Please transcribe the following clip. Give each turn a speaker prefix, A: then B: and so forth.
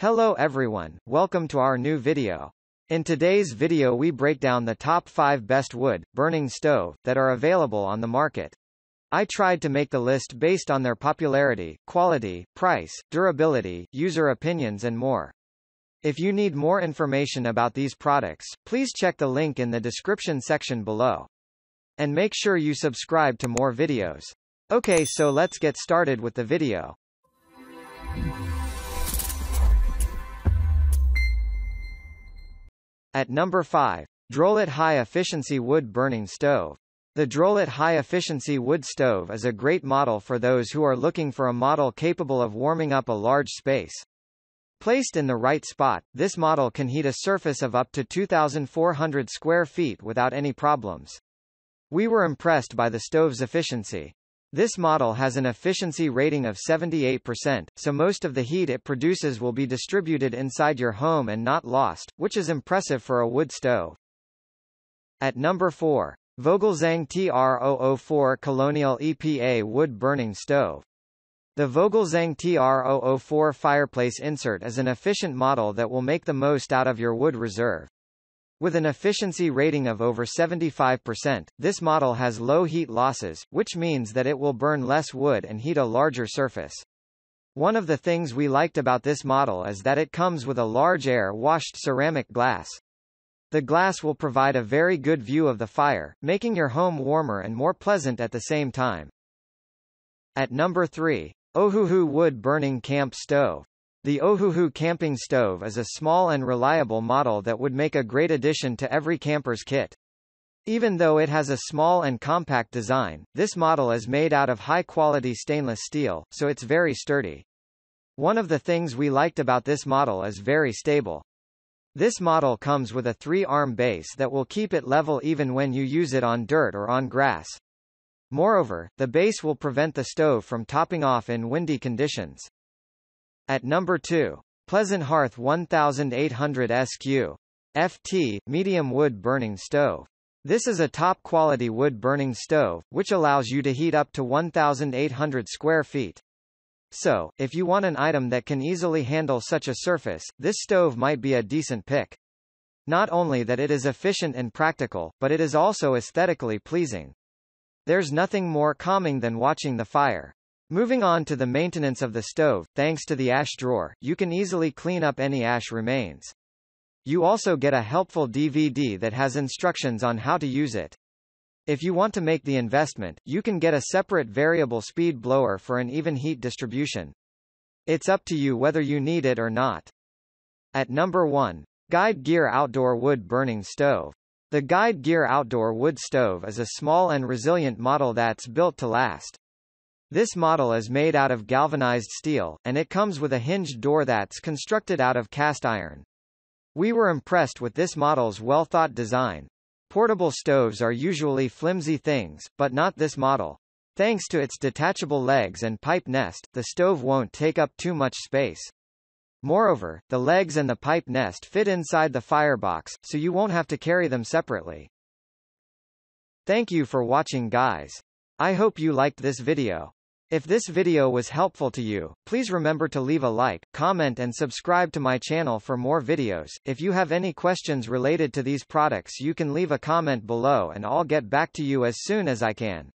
A: Hello everyone, welcome to our new video. In today's video we break down the top 5 best wood, burning stove, that are available on the market. I tried to make the list based on their popularity, quality, price, durability, user opinions and more. If you need more information about these products, please check the link in the description section below. And make sure you subscribe to more videos. Okay so let's get started with the video. At number 5. Drolet High Efficiency Wood Burning Stove. The Drolet High Efficiency Wood Stove is a great model for those who are looking for a model capable of warming up a large space. Placed in the right spot, this model can heat a surface of up to 2,400 square feet without any problems. We were impressed by the stove's efficiency. This model has an efficiency rating of 78%, so most of the heat it produces will be distributed inside your home and not lost, which is impressive for a wood stove. At number 4. Vogelzang TR004 Colonial EPA Wood Burning Stove. The Vogelzang TR004 fireplace insert is an efficient model that will make the most out of your wood reserve. With an efficiency rating of over 75%, this model has low heat losses, which means that it will burn less wood and heat a larger surface. One of the things we liked about this model is that it comes with a large air-washed ceramic glass. The glass will provide a very good view of the fire, making your home warmer and more pleasant at the same time. At number 3. Ohuhu Wood Burning Camp Stove. The Ohuhu camping stove is a small and reliable model that would make a great addition to every camper's kit. Even though it has a small and compact design, this model is made out of high-quality stainless steel, so it's very sturdy. One of the things we liked about this model is very stable. This model comes with a three-arm base that will keep it level even when you use it on dirt or on grass. Moreover, the base will prevent the stove from topping off in windy conditions. At number 2. Pleasant Hearth 1800 SQ. FT, medium wood burning stove. This is a top-quality wood-burning stove, which allows you to heat up to 1,800 square feet. So, if you want an item that can easily handle such a surface, this stove might be a decent pick. Not only that it is efficient and practical, but it is also aesthetically pleasing. There's nothing more calming than watching the fire. Moving on to the maintenance of the stove, thanks to the ash drawer, you can easily clean up any ash remains. You also get a helpful DVD that has instructions on how to use it. If you want to make the investment, you can get a separate variable speed blower for an even heat distribution. It's up to you whether you need it or not. At number 1. Guide Gear Outdoor Wood Burning Stove. The Guide Gear Outdoor Wood Stove is a small and resilient model that's built to last. This model is made out of galvanized steel, and it comes with a hinged door that's constructed out of cast iron. We were impressed with this model's well-thought design. Portable stoves are usually flimsy things, but not this model. Thanks to its detachable legs and pipe nest, the stove won't take up too much space. Moreover, the legs and the pipe nest fit inside the firebox, so you won't have to carry them separately. Thank you for watching guys. I hope you liked this video. If this video was helpful to you, please remember to leave a like, comment and subscribe to my channel for more videos. If you have any questions related to these products you can leave a comment below and I'll get back to you as soon as I can.